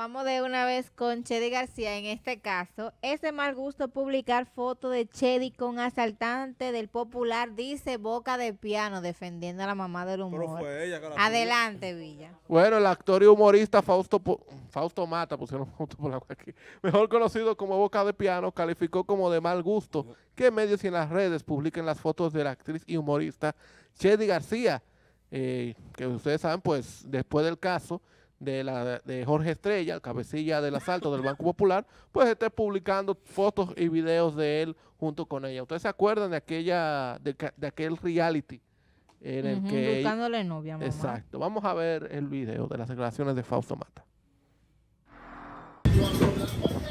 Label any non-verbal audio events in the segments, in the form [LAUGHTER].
vamos de una vez con Chedi García. En este caso, es de mal gusto publicar fotos de Chedi con asaltante del popular, dice Boca de Piano, defendiendo a la mamá del humor. Adelante, Villa. Bueno, el actor y humorista Fausto, Fausto Mata, pusieron [LAUGHS] mejor conocido como Boca de Piano, calificó como de mal gusto que medios y en las redes publiquen las fotos de la actriz y humorista Chedi García, eh, que ustedes saben, pues, después del caso de, la, de Jorge Estrella, cabecilla del asalto del Banco Popular, pues esté publicando fotos y videos de él junto con ella. ¿Ustedes se acuerdan de aquella de, aquel reality en el que novia, Exacto. Vamos a ver el video de las declaraciones de Fausto Mata.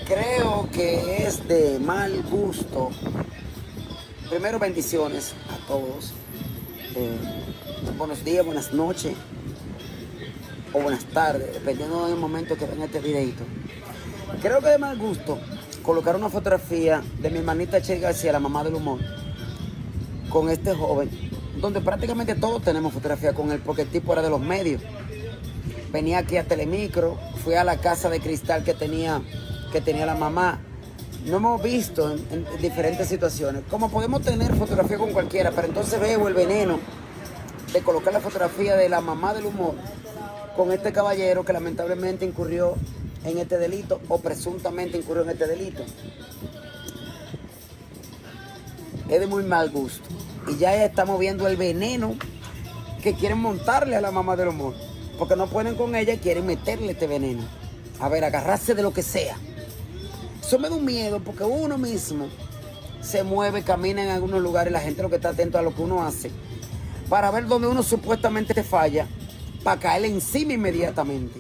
Creo que es de mal gusto. Primero bendiciones a todos. Eh, buenos días, buenas noches o buenas tardes, dependiendo del momento que venga este videito. Creo que de más gusto colocar una fotografía de mi hermanita Che García, la mamá del humor, con este joven, donde prácticamente todos tenemos fotografía con él, porque el tipo era de los medios. Venía aquí a Telemicro, fui a la casa de cristal que tenía, que tenía la mamá. No hemos visto en, en diferentes situaciones. Como podemos tener fotografía con cualquiera, pero entonces veo el veneno de colocar la fotografía de la mamá del humor con este caballero que lamentablemente incurrió en este delito o presuntamente incurrió en este delito. Es de muy mal gusto. Y ya estamos viendo el veneno que quieren montarle a la mamá del amor Porque no pueden con ella y quieren meterle este veneno. A ver, agarrarse de lo que sea. Eso me da un miedo porque uno mismo se mueve, camina en algunos lugares, la gente lo que está atento a lo que uno hace, para ver dónde uno supuestamente te falla para caer encima inmediatamente.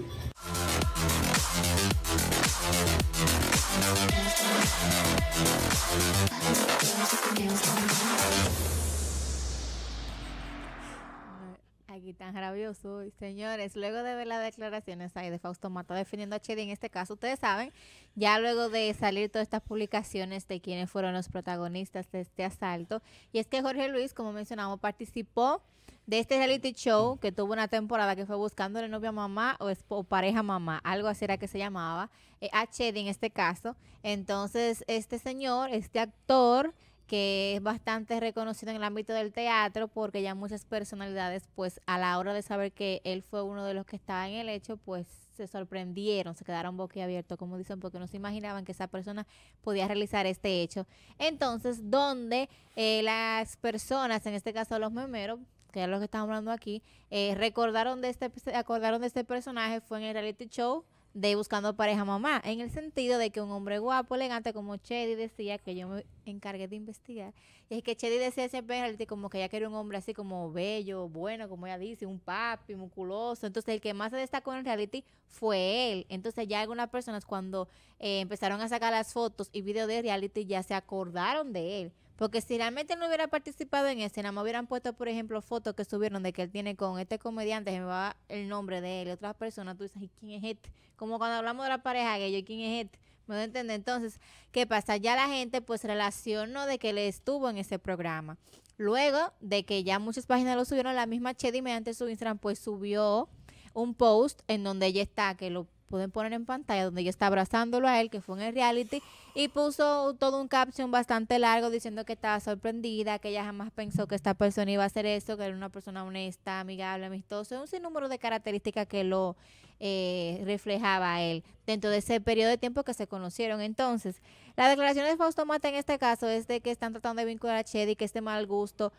tan rabioso. Señores, luego de ver las declaraciones ahí de Fausto Mata defendiendo a Chedi en este caso, ustedes saben, ya luego de salir todas estas publicaciones de quiénes fueron los protagonistas de este asalto, y es que Jorge Luis, como mencionamos, participó de este reality show que tuvo una temporada que fue buscando la novia mamá o, pareja mamá, algo así era que se llamaba, eh, a Chedi en este caso. Entonces, este señor, este actor, que es bastante reconocido en el ámbito del teatro porque ya muchas personalidades, pues a la hora de saber que él fue uno de los que estaba en el hecho, pues se sorprendieron, se quedaron boquiabiertos, como dicen, porque no se imaginaban que esa persona podía realizar este hecho. Entonces, donde eh, las personas, en este caso los memeros, que es lo que estamos hablando aquí, eh, recordaron de este, acordaron de este personaje fue en el reality show de Buscando Pareja Mamá, en el sentido de que un hombre guapo, elegante como Chedi decía que yo me encargué de investigar. Y es que Chedi decía siempre como que ella quería un hombre así como bello, bueno, como ella dice, un papi, musculoso. Entonces el que más se destacó en el reality fue él. Entonces ya algunas personas cuando eh, empezaron a sacar las fotos y videos de reality ya se acordaron de él. Porque si realmente no hubiera participado en ese, nada hubieran puesto, por ejemplo, fotos que subieron de que él tiene con este comediante, me va el nombre de él, otras personas, tú dices, ¿y quién es este? Como cuando hablamos de la pareja que yo ¿quién es este? ¿Me Entonces, ¿qué pasa? Ya la gente pues relacionó de que le estuvo en ese programa. Luego de que ya muchas páginas lo subieron, la misma Chedi mediante su Instagram pues subió un post en donde ella está, que lo pueden poner en pantalla, donde ella está abrazándolo a él, que fue en el reality, y puso todo un caption bastante largo diciendo que estaba sorprendida, que ella jamás pensó que esta persona iba a hacer eso, que era una persona honesta, amigable, amistosa, un sinnúmero de características que lo eh, reflejaba a él dentro de ese periodo de tiempo que se conocieron. Entonces, la declaración de Fausto Mata en este caso es de que están tratando de vincular a Chedi, que este mal gusto.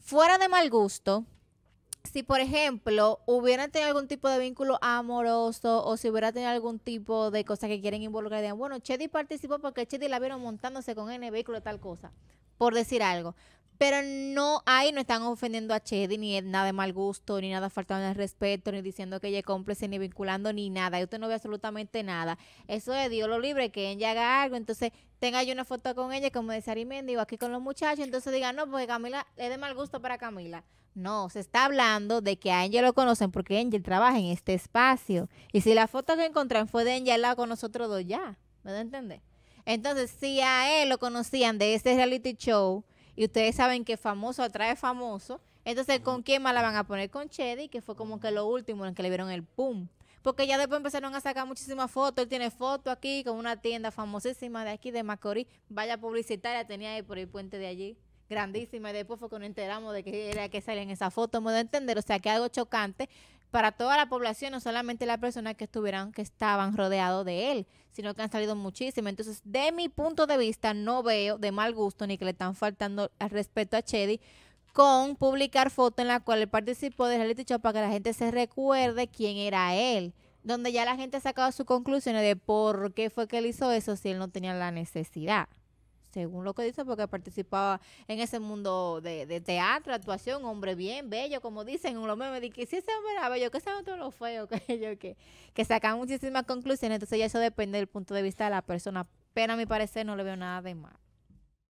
Fuera de mal gusto, si por ejemplo hubieran tenido algún tipo de vínculo amoroso o si hubiera tenido algún tipo de cosa que quieren involucrar, bueno, Chedi participó porque Chedi la vieron montándose con N vehículo tal cosa, por decir algo. Pero no, ahí no están ofendiendo a Chedi, ni nada de mal gusto, ni nada faltando de respeto, ni diciendo que ella es cómplice, ni vinculando, ni nada. Yo usted no ve absolutamente nada. Eso es Dios lo libre, que ella haga algo. Entonces, tenga yo una foto con ella, como decía Arimendi, o aquí con los muchachos. Entonces diga, no, porque Camila es de mal gusto para Camila. No, se está hablando de que a Angel lo conocen porque Angel trabaja en este espacio. Y si la foto que encontraron fue de Angel lado con nosotros dos ya, ¿me da entender? Entonces, si a él lo conocían de este reality show, y ustedes saben que famoso atrae famoso, entonces ¿con quién más la van a poner? Con Chedi, que fue como que lo último en que le vieron el pum. Porque ya después empezaron a sacar muchísimas fotos. Él tiene fotos aquí con una tienda famosísima de aquí, de Macorís. Vaya publicitaria tenía ahí por el puente de allí grandísima y después fue que nos enteramos de que era que salía en esa foto, modo de entender, o sea que algo chocante para toda la población, no solamente las personas que estuvieran, que estaban rodeados de él, sino que han salido muchísimas. Entonces, de mi punto de vista, no veo de mal gusto ni que le están faltando al respeto a Chedi con publicar foto en la cual él participó de reality show para que la gente se recuerde quién era él. Donde ya la gente ha sacado sus conclusiones de por qué fue que él hizo eso si él no tenía la necesidad según lo que dice, porque participaba en ese mundo de, teatro, actuación, hombre bien, bello, como dicen en los memes, de que si ese hombre era bello, que ese otro lo feo, [LAUGHS] que yo que, que muchísimas conclusiones, entonces ya eso depende del punto de vista de la persona, pero a mi parecer no le veo nada de mal.